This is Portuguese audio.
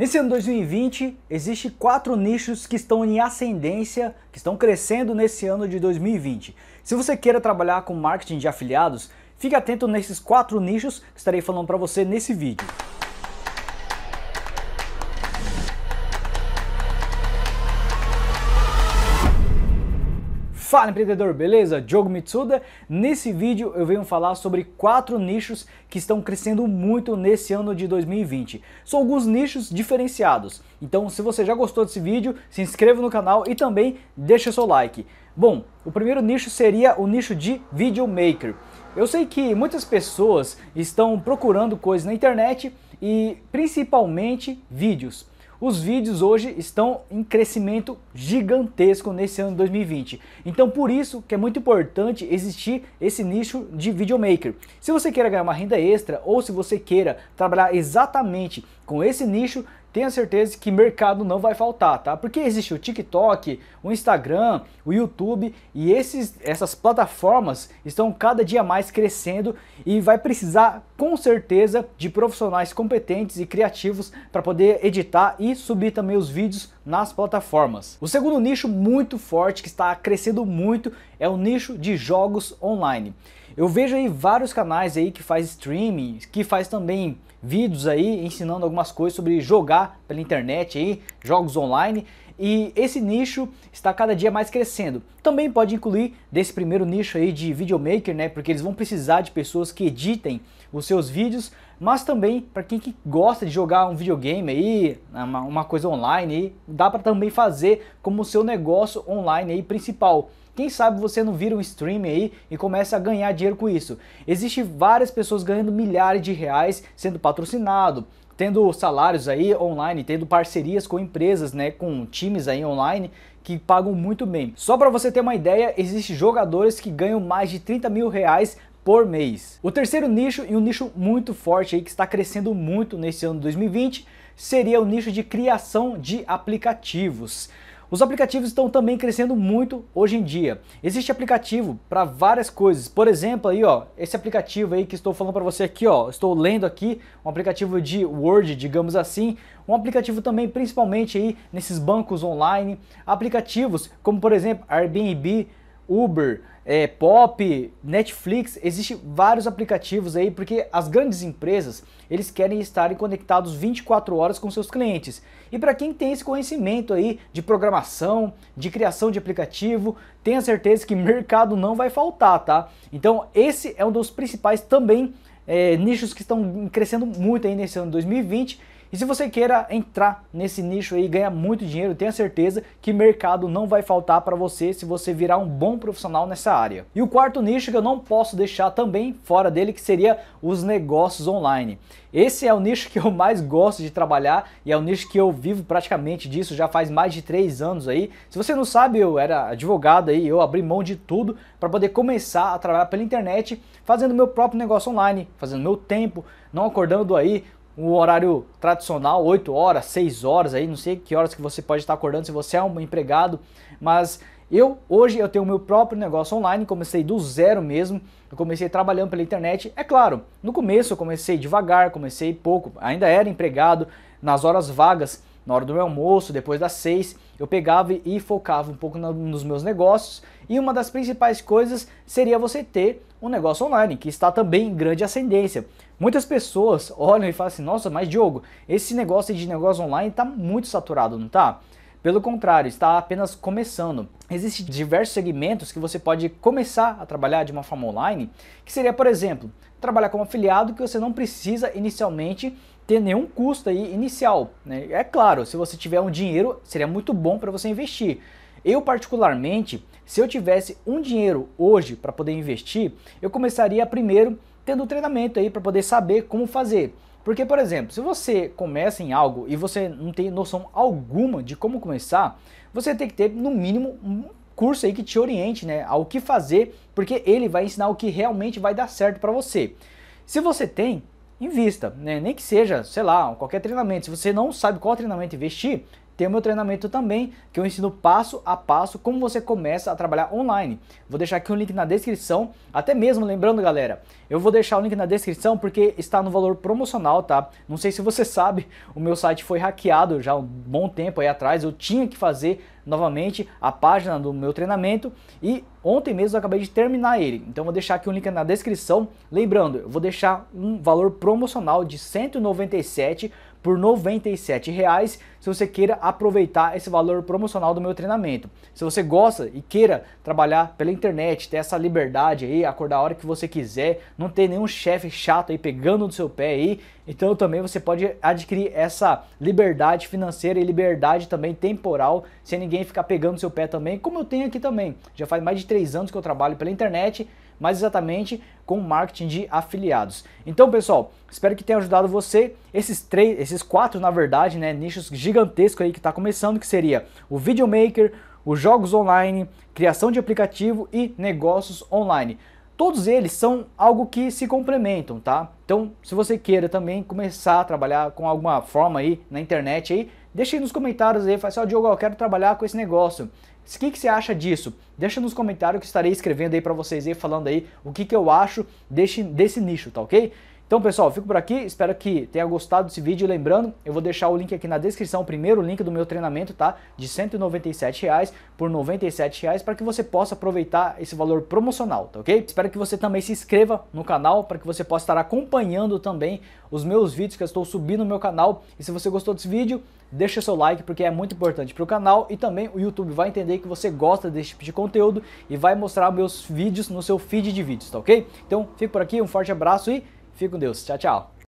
Nesse ano 2020, existem quatro nichos que estão em ascendência, que estão crescendo nesse ano de 2020. Se você queira trabalhar com marketing de afiliados, fique atento nesses quatro nichos que estarei falando para você nesse vídeo. Fala empreendedor, beleza? Diogo Mitsuda. Nesse vídeo eu venho falar sobre quatro nichos que estão crescendo muito nesse ano de 2020. São alguns nichos diferenciados. Então, se você já gostou desse vídeo, se inscreva no canal e também deixa seu like. Bom, o primeiro nicho seria o nicho de videomaker. Eu sei que muitas pessoas estão procurando coisas na internet e principalmente vídeos. Os vídeos hoje estão em crescimento gigantesco nesse ano de 2020. Então por isso que é muito importante existir esse nicho de videomaker. Se você queira ganhar uma renda extra ou se você queira trabalhar exatamente com esse nicho, tenha certeza que mercado não vai faltar, tá? Porque existe o TikTok, o Instagram, o YouTube e esses, essas plataformas estão cada dia mais crescendo e vai precisar com certeza de profissionais competentes e criativos para poder editar e subir também os vídeos nas plataformas. O segundo nicho muito forte que está crescendo muito é o nicho de jogos online. Eu vejo aí vários canais aí que faz streaming, que faz também vídeos aí ensinando algumas coisas sobre jogar pela internet aí, jogos online, e esse nicho está cada dia mais crescendo. Também pode incluir desse primeiro nicho aí de videomaker, né, porque eles vão precisar de pessoas que editem os seus vídeos, mas também para quem que gosta de jogar um videogame aí, uma, uma coisa online, aí, dá para também fazer como seu negócio online aí principal. Quem sabe você não vira um stream aí e começa a ganhar dinheiro com isso. Existem várias pessoas ganhando milhares de reais sendo patrocinado, tendo salários aí online, tendo parcerias com empresas, né, com times aí online que pagam muito bem. Só para você ter uma ideia, existem jogadores que ganham mais de 30 mil reais por mês. O terceiro nicho e um nicho muito forte aí que está crescendo muito nesse ano 2020 seria o nicho de criação de aplicativos. Os aplicativos estão também crescendo muito hoje em dia. Existe aplicativo para várias coisas. Por exemplo, aí ó, esse aplicativo aí que estou falando para você aqui, ó, estou lendo aqui, um aplicativo de Word, digamos assim, um aplicativo também principalmente aí nesses bancos online, aplicativos como por exemplo Airbnb, Uber, é, Pop, Netflix, existe vários aplicativos aí, porque as grandes empresas, eles querem estarem conectados 24 horas com seus clientes. E para quem tem esse conhecimento aí de programação, de criação de aplicativo, tenha certeza que mercado não vai faltar, tá? Então esse é um dos principais também é, nichos que estão crescendo muito aí nesse ano 2020 e se você queira entrar nesse nicho aí e ganhar muito dinheiro, tenha certeza que mercado não vai faltar para você se você virar um bom profissional nessa área. E o quarto nicho que eu não posso deixar também fora dele, que seria os negócios online. Esse é o nicho que eu mais gosto de trabalhar e é o nicho que eu vivo praticamente disso já faz mais de três anos aí. Se você não sabe, eu era advogado aí, eu abri mão de tudo para poder começar a trabalhar pela internet, fazendo meu próprio negócio online, fazendo meu tempo, não acordando aí o horário tradicional, 8 horas, 6 horas aí, não sei que horas que você pode estar acordando se você é um empregado, mas eu hoje eu tenho o meu próprio negócio online, comecei do zero mesmo. Eu comecei trabalhando pela internet. É claro, no começo eu comecei devagar, comecei pouco, ainda era empregado nas horas vagas, na hora do meu almoço, depois das 6 eu pegava e focava um pouco nos meus negócios e uma das principais coisas seria você ter um negócio online, que está também em grande ascendência. Muitas pessoas olham e falam assim: nossa, mas Diogo, esse negócio de negócio online está muito saturado, não está? Pelo contrário, está apenas começando. Existem diversos segmentos que você pode começar a trabalhar de uma forma online, que seria, por exemplo, trabalhar como afiliado que você não precisa inicialmente ter nenhum custo aí inicial. Né? É claro, se você tiver um dinheiro, seria muito bom para você investir. Eu, particularmente, se eu tivesse um dinheiro hoje para poder investir, eu começaria primeiro tendo treinamento aí para poder saber como fazer. Porque, por exemplo, se você começa em algo e você não tem noção alguma de como começar, você tem que ter no mínimo um curso aí que te oriente, né, ao que fazer, porque ele vai ensinar o que realmente vai dar certo para você. Se você tem, invista, né? Nem que seja, sei lá, qualquer treinamento. Se você não sabe qual treinamento investir, tem o meu treinamento também, que eu ensino passo a passo como você começa a trabalhar online. Vou deixar aqui um link na descrição, até mesmo lembrando, galera, eu vou deixar o link na descrição porque está no valor promocional, tá? Não sei se você sabe, o meu site foi hackeado já um bom tempo aí atrás, eu tinha que fazer novamente a página do meu treinamento e ontem mesmo eu acabei de terminar ele. Então vou deixar aqui o um link na descrição. Lembrando, eu vou deixar um valor promocional de 197 por R$ 97,00 se você queira aproveitar esse valor promocional do meu treinamento. Se você gosta e queira trabalhar pela internet, ter essa liberdade aí, acordar a hora que você quiser, não ter nenhum chefe chato aí pegando no seu pé aí, então também você pode adquirir essa liberdade financeira e liberdade também temporal, sem ninguém ficar pegando do seu pé também, como eu tenho aqui também. Já faz mais de três anos que eu trabalho pela internet mas exatamente com marketing de afiliados. Então, pessoal, espero que tenha ajudado você. Esses três, esses quatro, na verdade, né, nichos gigantescos aí que está começando, que seria o videomaker, os jogos online, criação de aplicativo e negócios online. Todos eles são algo que se complementam, tá? Então, se você queira também começar a trabalhar com alguma forma aí na internet aí, deixa aí nos comentários aí, fala assim, ó oh, Diogo, eu quero trabalhar com esse negócio. O que, que você acha disso? Deixa nos comentários que estarei escrevendo aí para vocês e falando aí o que, que eu acho desse, desse nicho, tá ok? Então, pessoal, fico por aqui. Espero que tenha gostado desse vídeo. Lembrando, eu vou deixar o link aqui na descrição, o primeiro link do meu treinamento, tá? De R$197,00 por R$97,00, para que você possa aproveitar esse valor promocional, tá ok? Espero que você também se inscreva no canal para que você possa estar acompanhando também os meus vídeos que eu estou subindo no meu canal. E se você gostou desse vídeo, deixa seu like porque é muito importante para o canal e também o YouTube vai entender que você gosta desse tipo de conteúdo e vai mostrar meus vídeos no seu feed de vídeos, tá ok? Então, fico por aqui, um forte abraço e Fique com Deus. Tchau, tchau.